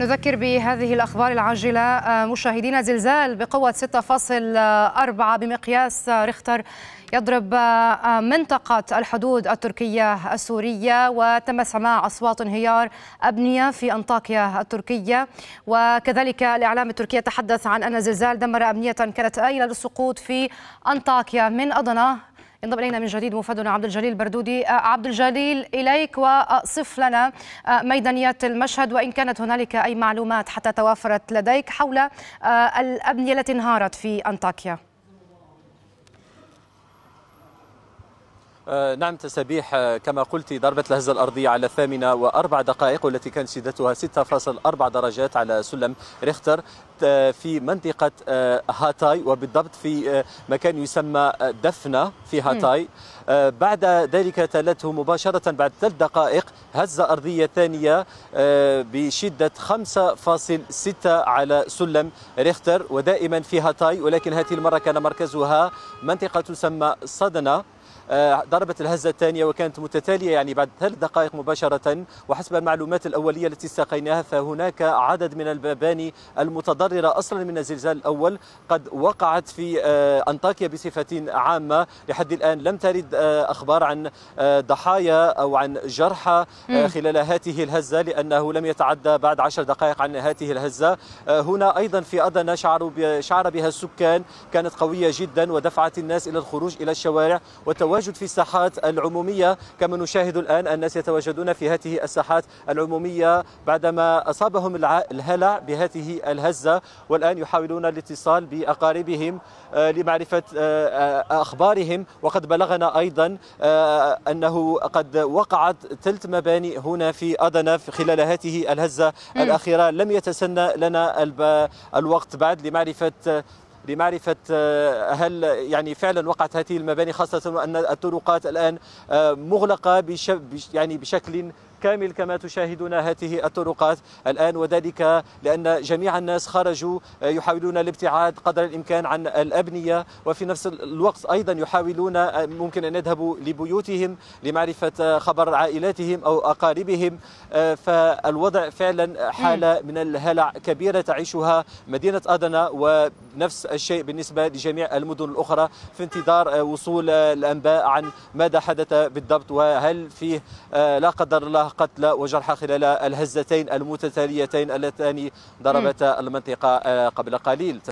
نذكر بهذه الأخبار العاجلة آه، مشاهدين زلزال بقوة 6.4 بمقياس آه، ريختر يضرب آه، منطقة الحدود التركية السورية وتم سماع أصوات انهيار أبنية في أنطاكيا التركية وكذلك الإعلام التركي تحدث عن أن زلزال دمر أبنية كانت آيلة للسقوط في أنطاكيا من أضنة ينضم الينا من جديد مفادنا عبد الجليل بردودي آه، عبد الجليل اليك وصف لنا آه، ميدانيات المشهد وان كانت هنالك اي معلومات حتى توافرت لديك حول آه، الابنيه التي انهارت في انطاكيا آه، نعم تسابيح آه، كما قلت ضربت الهزة الأرضية على الثامنة وأربع دقائق والتي كانت شدتها 6.4 درجات على سلم ريختر آه، في منطقة هاتاي وبالضبط في مكان يسمى دفنة في هاتاي بعد ذلك تلته مباشرة بعد ثلاث دقائق هزة أرضية ثانية بشدة 5.6 على سلم ريختر ودائما في هاتاي ولكن هذه المرة كان مركزها منطقة تسمى صدنة آه، ضربت الهزة الثانية وكانت متتالية يعني بعد ثلاث دقائق مباشرة وحسب المعلومات الأولية التي استقيناها فهناك عدد من المباني المتضررة أصلا من الزلزال الأول قد وقعت في آه، أنطاكيا بصفة عامة لحد الآن لم ترد آه، أخبار عن ضحايا أو عن جرحى خلال هذه الهزة لأنه لم يتعدى بعد عشر دقائق عن هذه الهزة هنا أيضا في أدنى شعر بها السكان كانت قوية جدا ودفعت الناس إلى الخروج إلى الشوارع وتوجه التواجد في الساحات العمومية كما نشاهد الآن الناس يتواجدون في هذه الساحات العمومية بعدما أصابهم الهلع بهذه الهزة والآن يحاولون الاتصال بأقاربهم آه، لمعرفة آه، آه، أخبارهم وقد بلغنا أيضا أنه قد وقعت تلت مباني هنا في أدنى خلال هذه الهزة الأخيرة لم يتسنى لنا الوقت بعد لمعرفة لمعرفة آه، هل يعني فعلا وقعت هذه المباني خاصة أن الطرقات الآن آه، مغلقة بش يعني بشكل كامل كما تشاهدون هذه الطرقات الآن وذلك لأن جميع الناس خرجوا آه، يحاولون الابتعاد قدر الإمكان عن الأبنية وفي نفس الوقت أيضا يحاولون آه، ممكن أن يذهبوا لبيوتهم لمعرفة آه، خبر عائلاتهم أو أقاربهم فالوضع فعلا حالة من الهلع كبيرة تعيشها مدينة أدنى ونفس الشيء بالنسبة لجميع المدن الأخرى في انتظار وصول الأنباء عن ماذا حدث بالضبط وهل فيه لا قدر الله قتلى وجرحى خلال الهزتين المتتاليتين اللتان ضربتا المنطقة آه، قبل قليل